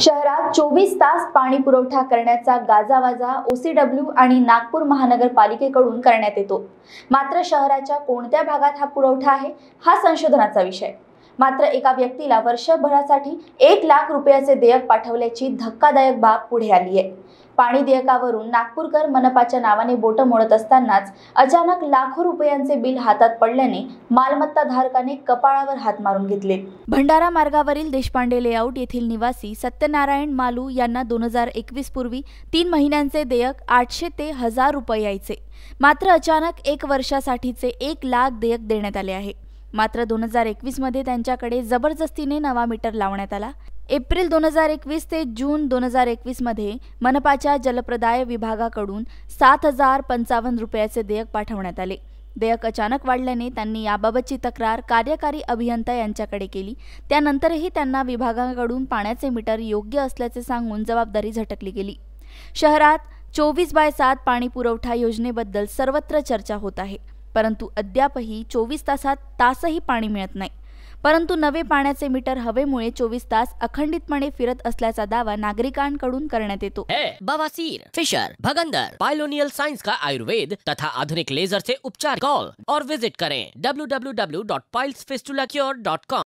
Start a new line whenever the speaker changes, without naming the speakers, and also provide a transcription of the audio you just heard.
शहरात चोवीस तास पाणी पुरवठा करण्याचा गाजावाजा ओसीडब्ल्यू आणि नागपूर महानगरपालिकेकडून करण्यात येतो मात्र शहराच्या कोणत्या भागात हा पुरवठा आहे हा संशोधनाचा विषय मात्र एका व्यक्तीला वर्षभरासाठी एक लाख रुपयाचे देयक पाठवल्याची धक्कादायक बाब पुढे आली आहे पाणी देयकावरून नागपूरकर मनपाच्या नावाने बोटं मोडत असतानाच अचानक लाखो रुपयांचे बिल हातात पडल्याने मालमत्ता धारकाने कपाळावर हात मारून घेतले भंडारा मार्गावरील देशपांडे लेआउट येथील निवासी सत्यनारायण मालू यांना दोन हजार एकवीस पूर्वी तीन महिन्यांचे देयक आठशे ते हजार रुपये यायचे मात्र अचानक एक वर्षासाठीचे एक लाख देयक देण्यात आले आहे मात्र दोन हजार एकवीसमध्ये त्यांच्याकडे जबरदस्तीने नवा मीटर लावण्यात आला एप्रिल दोन हजार एकवीस ते जून दोन हजार एकवीसमध्ये मनपाच्या जलप्रदाय विभागाकडून सात हजार पंचावन्न रुपयाचे देयक पाठवण्यात आले देयक अचानक वाढल्याने त्यांनी याबाबतची तक्रार कार्यकारी अभियंता यांच्याकडे केली त्यानंतरही त्यांना विभागाकडून पाण्याचे मीटर योग्य असल्याचे सांगून जबाबदारी झटकली गेली शहरात चोवीस बाय सात पाणी पुरवठा योजनेबद्दल सर्वत्र चर्चा होत आहे परंतु अद्यापही चोवीस तासात तासही पाणी मिळत नाही परंतु नवे पाण्याचे मीटर हवेमुळे चोवीस तास अखंडितपणे फिरत असल्याचा दावा नागरिकांकडून करण्यात येतो
बवासीर फिशर भगंदर पायलोनियल सायन्स का आयुर्वेद तथा आधुनिक लेझरचे उपचार कॉल और विजिट करें W W W dot piles fistula dot com